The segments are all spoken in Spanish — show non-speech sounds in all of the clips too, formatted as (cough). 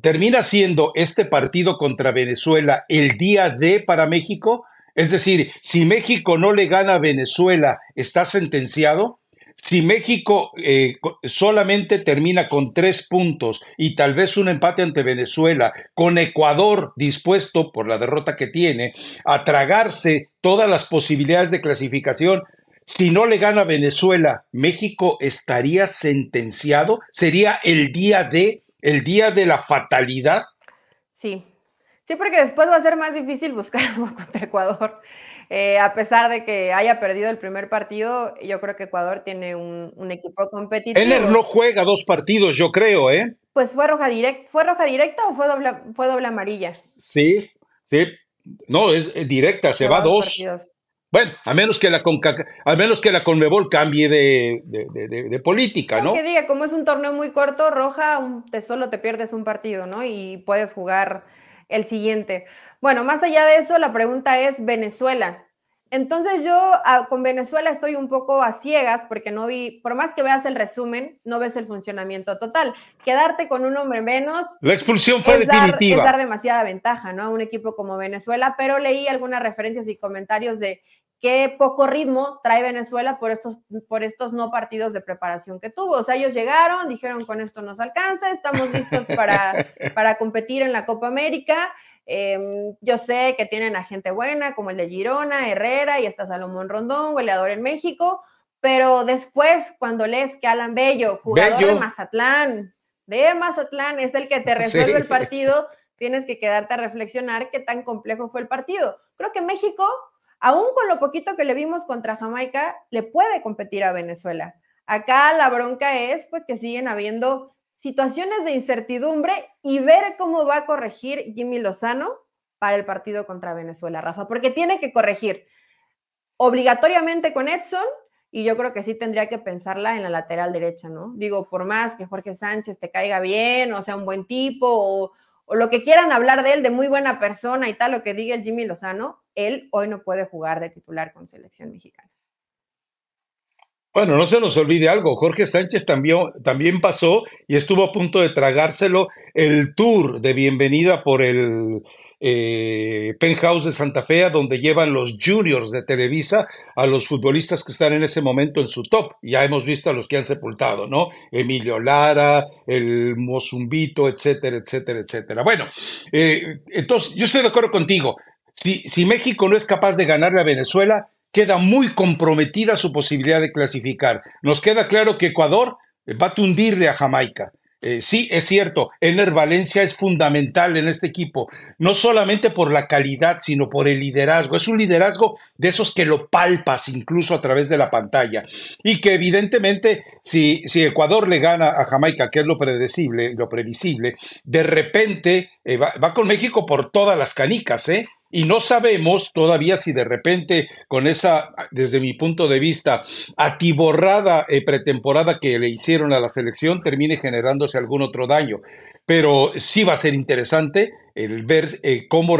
termina siendo este partido contra Venezuela el día de para México? Es decir, si México no le gana a Venezuela, ¿está sentenciado? Si México eh, solamente termina con tres puntos y tal vez un empate ante Venezuela, con Ecuador dispuesto, por la derrota que tiene, a tragarse todas las posibilidades de clasificación, si no le gana a Venezuela, México estaría sentenciado, sería el día de el día de la fatalidad. Sí, sí, porque después va a ser más difícil buscar algo (laughs) contra Ecuador. Eh, a pesar de que haya perdido el primer partido, yo creo que Ecuador tiene un, equipo competitivo. Él no juega dos partidos, yo creo, ¿eh? Pues fue roja, directa, ¿fue roja directa o fue doble, fue doble amarilla? Sí, sí. No, es eh, directa, se, va, va dos. Bueno, a menos que la menos que la Conmebol cambie de, política, ¿no? Que diga, como es un torneo muy corto, roja, te solo te pierdes un partido, ¿no? Y puedes jugar el siguiente. Bueno, más allá de eso, la pregunta es Venezuela. Entonces yo ah, con Venezuela estoy un poco a ciegas porque no vi, por más que veas el resumen, no ves el funcionamiento total. Quedarte con un hombre menos. La expulsión fue definitiva. dar demasiada ventaja, ¿no? A un equipo como Venezuela, pero leí algunas referencias y comentarios de qué poco ritmo trae Venezuela por estos, por estos no partidos de preparación que tuvo. O sea, ellos llegaron, dijeron con esto nos alcanza, estamos listos para, (laughs) para competir en la Copa América. Em, yo sé que tienen a gente buena como el de Girona, Herrera y está Salomón Rondón, goleador en México, pero después cuando lees que Alan Bello, jugador de Mazatlán, de Mazatlán es el que te (laughs) resuelve el partido, tienes que quedarte a reflexionar qué tan complejo fue el partido. Creo que México aún con lo poquito que le vimos contra Jamaica, le puede competir a Venezuela. Acá la bronca es pues que siguen habiendo situaciones de incertidumbre y ver cómo va a corregir Jimmy Lozano para el partido contra Venezuela, Rafa, porque tiene que corregir obligatoriamente con Edson y yo creo que sí tendría que pensarla en la lateral derecha, ¿no? Digo, por más que Jorge Sánchez te caiga bien o sea un buen tipo o o lo que quieran hablar de él, de muy buena persona y tal, lo que diga el Jimmy Lozano, él hoy no puede jugar de titular con selección mexicana. Bueno, no se nos olvide algo, Jorge Sánchez también, también pasó y estuvo a punto de tragárselo el tour de bienvenida por el eh, penthouse de Santa Fe, donde llevan los juniors de Televisa a los futbolistas que están en ese momento en su top. Ya hemos visto a los que han sepultado, ¿no? Emilio Lara, el Mozumbito, etcétera, etcétera, etcétera. Bueno, eh, entonces yo estoy de acuerdo contigo. Si, si México no es capaz de ganarle a Venezuela, queda muy comprometida su posibilidad de clasificar. Nos queda claro que Ecuador eh, va a tundirle a Jamaica. Eh, sí, es cierto, Ener Valencia es fundamental en este equipo, no solamente por la calidad, sino por el liderazgo. Es un liderazgo de esos que lo palpas incluso a través de la pantalla. Y que evidentemente, si, si Ecuador le gana a Jamaica, que es lo predecible, lo previsible, de repente eh, va, con México por todas las canicas, ¿eh? Y no sabemos todavía si de repente con esa, desde mi punto de vista, atiborrada eh, pretemporada que le hicieron a la selección termine generándose algún otro daño. Pero sí va a ser interesante el ver eh, eh, cómo,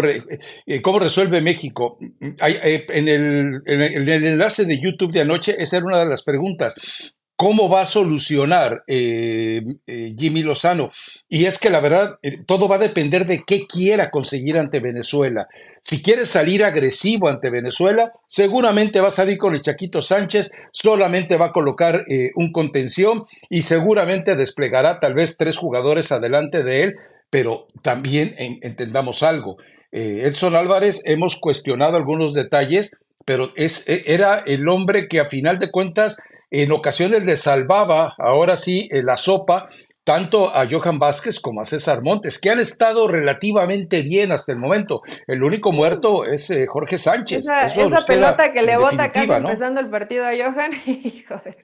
resuelve México. Mm, mm, en, en, el, enlace de YouTube de anoche, esa era una de las preguntas cómo va a solucionar eh, eh, Jimmy Lozano. Y es que la verdad, eh, todo va a depender de qué quiera conseguir ante Venezuela. Si quiere salir agresivo ante Venezuela, seguramente va a salir con el Chaquito Sánchez, solamente va a colocar un contención y seguramente desplegará tal vez tres jugadores adelante de él, pero también entendamos algo. Edson Álvarez, hemos cuestionado algunos detalles, pero e, era el hombre que a final de cuentas en ocasiones le salvaba, ahora sí, eh, la sopa tanto a Johan Vázquez como a César Montes, que han estado relativamente bien hasta el momento. El único muerto es eh, Jorge Sánchez. Esa, pelota que le bota casi empezando el partido a Johan, y, (laughs) joder,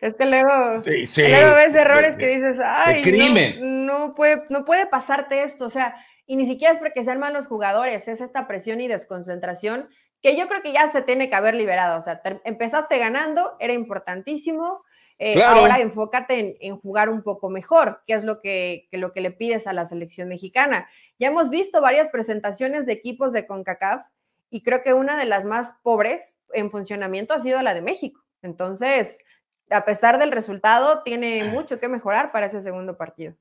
es que luego, ves errores que dices, ay, crimen. No, puede, no puede pasarte esto, o sea, y ni siquiera es porque sean malos jugadores, es esta presión y desconcentración que yo creo que ya se tiene que haber liberado. O sea, empezaste ganando, era importantísimo. Eh, ahora enfócate en, jugar un poco mejor, que es lo que, lo que le pides a la selección mexicana. Ya hemos visto varias presentaciones de equipos de CONCACAF y creo que una de las más pobres en funcionamiento ha sido la de México. Entonces, a pesar del resultado, tiene mucho que mejorar para ese segundo partido.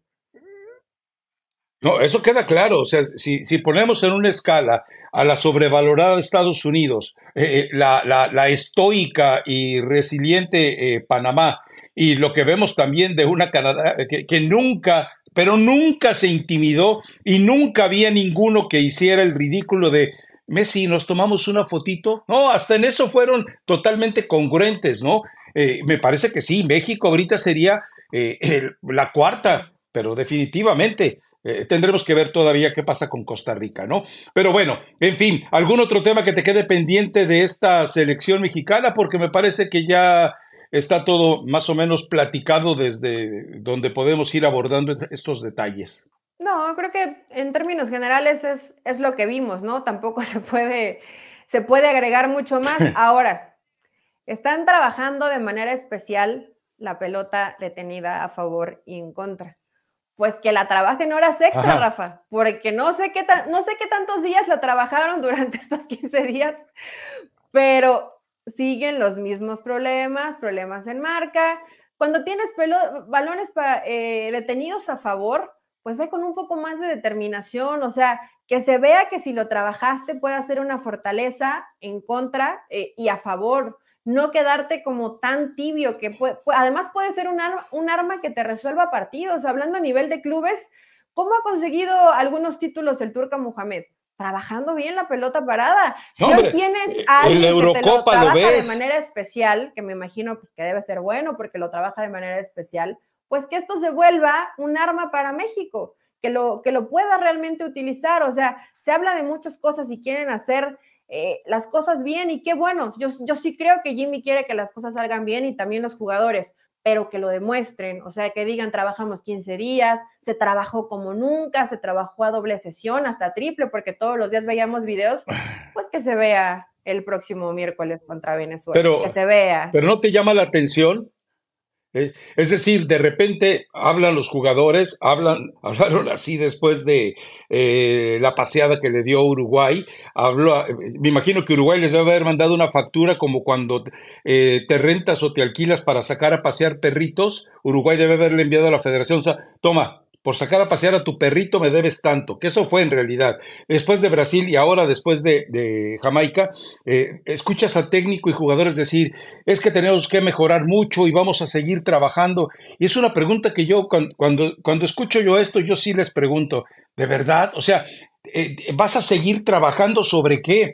No, eso queda claro. O sea, si, ponemos en una escala a la sobrevalorada de Estados Unidos, eh, eh, la, estoica y resiliente eh, Panamá, y lo que vemos también de una Canadá que, nunca, pero nunca se intimidó y nunca había ninguno que hiciera el ridículo de Messi, nos tomamos una fotito. No, hasta en eso fueron totalmente congruentes, ¿no? me parece que sí, México ahorita sería la cuarta, pero definitivamente eh, tendremos que ver todavía qué pasa con Costa Rica, ¿no? Pero bueno, en fin, ¿algún otro tema que te quede pendiente de esta selección mexicana? Porque me parece que ya está todo más o menos platicado desde donde podemos ir abordando estos detalles. No, creo que en términos generales es, es lo que vimos, ¿no? Tampoco (laughs) se puede, se puede agregar mucho más. (laughs) Ahora, están trabajando de manera especial la pelota detenida a favor y en contra. Pues que la trabajen horas extra, Rafa, porque no sé, qué no sé qué tantos días la trabajaron (laughs) durante estos 15 días, pero siguen los mismos problemas, problemas en marca. Cuando tienes pelo, balones eh, detenidos a favor, pues ve con un poco más de determinación, o sea, que se vea que si lo trabajaste puede ser una fortaleza en contra eh, y a favor no quedarte como tan tibio, que además puede ser un, arma que te resuelva partidos. Hablando a nivel de clubes, ¿cómo ha conseguido algunos títulos el Turca Mohamed? Trabajando bien la pelota parada. Si tienes eh, a alguien el que te lo trabaja de manera especial, que me imagino pues, que debe ser bueno porque lo trabaja de manera especial, pues que esto se vuelva un arma para México, que lo, que lo pueda realmente utilizar. O sea, se habla de muchas cosas y quieren hacer eh, las cosas bien y qué bueno. Yo, sí creo que Jimmy quiere que las cosas salgan bien y también los jugadores, pero que lo demuestren, o sea, que digan trabajamos 15 días, se trabajó como nunca, se trabajó a doble sesión, hasta triple, porque todos los días veíamos videos, (sighs) pues que se vea el próximo miércoles contra Venezuela, que se vea. Pero no te llama la atención eh, es decir, de repente hablan los jugadores, hablan, (laughs) hablaron así después de eh, la paseada que le dio Uruguay. Habló, eh, me imagino que Uruguay les debe haber mandado una factura como cuando te rentas o te alquilas para sacar a pasear perritos. Uruguay debe haberle enviado a la federación, toma, por sacar a pasear a tu perrito me debes tanto, que eso fue en realidad. Después de Brasil y ahora después de, Jamaica, eh, escuchas a técnico y jugadores decir, es que tenemos que mejorar mucho y vamos a seguir trabajando. Y es una pregunta que yo cuando, cuando, escucho yo esto, yo sí les pregunto, ¿de verdad? O sea, eh, ¿vas a seguir trabajando sobre qué?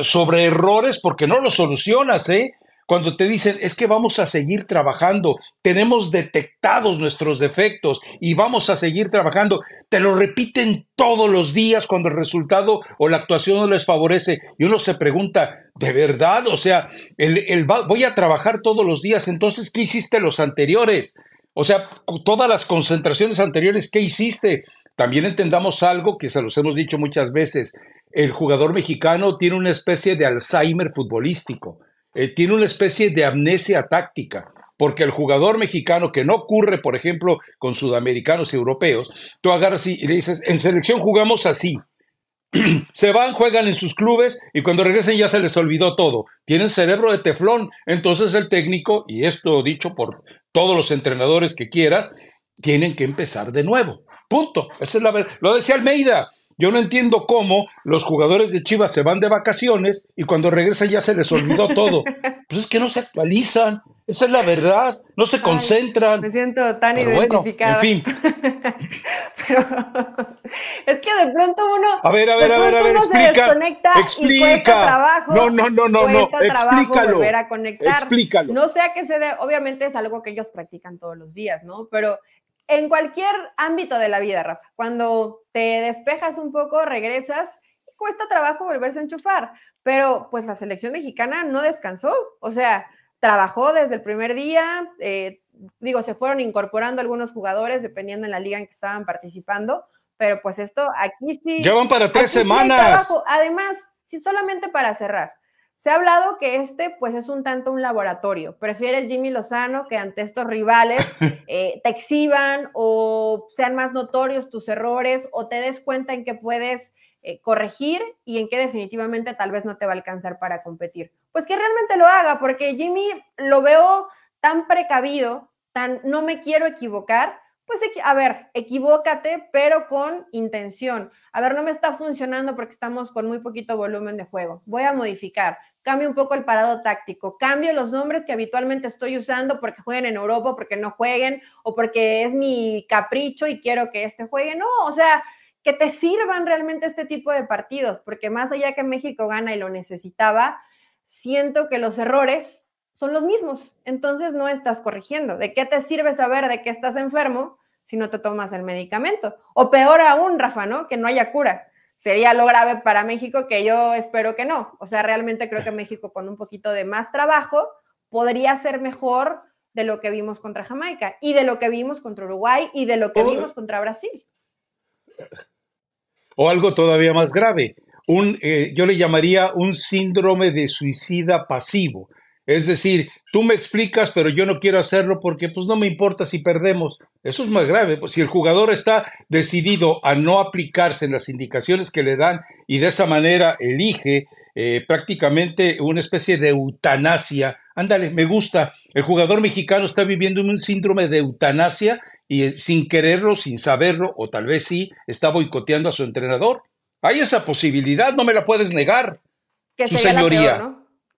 sobre errores porque no los solucionas, ¿eh? Cuando te dicen, es que vamos a seguir trabajando, tenemos detectados nuestros defectos y vamos a seguir trabajando, te lo repiten todos los días cuando el resultado o la actuación no les favorece. Y uno se pregunta, ¿de verdad? O sea, voy a trabajar todos los días, entonces, ¿qué hiciste los anteriores? O sea, todas las concentraciones anteriores, ¿qué hiciste? También entendamos algo que se los hemos dicho muchas veces. El jugador mexicano tiene una especie de Alzheimer futbolístico. Eh, tiene una especie de amnesia táctica, porque el jugador mexicano, que no ocurre, por ejemplo, con sudamericanos y europeos, tú agarras y le dices, en selección jugamos así. (clears throat) se van, juegan en sus clubes y cuando regresen ya se les olvidó todo. Tienen cerebro de teflón. Entonces el técnico, y esto dicho por todos los entrenadores que quieras, tienen que empezar de nuevo. Punto. Esa es la verdad. Lo decía Almeida. Yo no entiendo cómo los jugadores de Chivas se van de vacaciones y cuando regresan ya se les olvidó todo. (laughs) Pues es que no se actualizan, esa es la verdad, no se concentran. me siento tan identificada. Bueno, en fin. (laughs) Pero (laughs) es que de pronto uno. A ver, a ver, a ver, a ver, explica. Explica. trabajo, no, no, no, no, no. Explícalo. A conectar. Explícalo. No sea que se dé, obviamente es algo que ellos practican todos los días, ¿no? Pero en cualquier ámbito de la vida, Rafa. Cuando te despejas un poco, regresas y cuesta trabajo volverse a enchufar. Pero pues la selección mexicana no descansó, o sea, trabajó desde el primer día, eh, digo, se fueron incorporando algunos jugadores dependiendo de la liga en que estaban participando, pero pues esto aquí sí. Ya para tres semanas. Además, sí, solamente para cerrar. Se ha hablado que este, pues, es un tanto un laboratorio. Prefiere Jimmy Lozano que ante estos rivales (laughs) eh, te exhiban o sean más notorios tus errores o te des cuenta en que puedes eh, corregir y en que definitivamente tal vez no te va a alcanzar para competir. Pues que realmente lo haga, porque Jimmy lo veo tan precavido, tan no me quiero equivocar, pues, a ver, equivócate, pero con intención. A ver, no me está funcionando porque estamos con muy poquito volumen de juego. Voy a modificar, cambio un poco el parado táctico, cambio los nombres que habitualmente estoy usando porque jueguen en Europa, porque no jueguen o porque es mi capricho y quiero que este juegue. No, o sea, que te sirvan realmente este tipo de partidos, porque más allá que México gana y lo necesitaba, siento que los errores son los mismos. Entonces no estás corrigiendo. ¿De qué te sirve saber de que estás enfermo si no te tomas el medicamento? O peor aún, Rafa, ¿no? Que no haya cura. Sería lo grave para México que yo espero que no. O sea, realmente creo que México con un poquito de más trabajo podría ser mejor de lo que vimos contra Jamaica y de lo que vimos contra Uruguay y de lo que vimos contra Brasil. O algo todavía más grave, un, eh, yo le llamaría un síndrome de suicida pasivo. Es decir, tú me explicas, pero yo no quiero hacerlo porque pues no me importa si perdemos. Eso es más grave. Pues, si el jugador está decidido a no aplicarse en las indicaciones que le dan y de esa manera elige eh, prácticamente una especie de eutanasia. Ándale, me gusta. El jugador mexicano está viviendo un síndrome de eutanasia y eh, sin quererlo, sin saberlo, o tal vez sí, está boicoteando a su entrenador. Hay esa posibilidad, no me la puedes negar. Que su señoría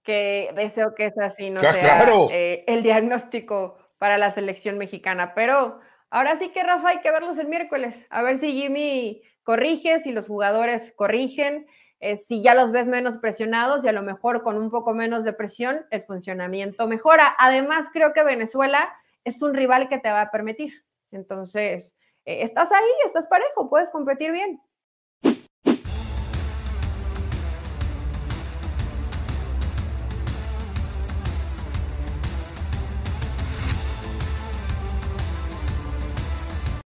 que deseo que es así, no sea eh, el diagnóstico para la selección mexicana. Pero ahora sí que, Rafa, hay que verlos el miércoles, a ver si Jimmy corrige, si los jugadores corrigen, eh, si ya los ves menos presionados y a lo mejor con un poco menos de presión el funcionamiento mejora. Además, creo que Venezuela es un rival que te va a permitir. Entonces, eh, estás ahí, estás parejo, puedes competir bien.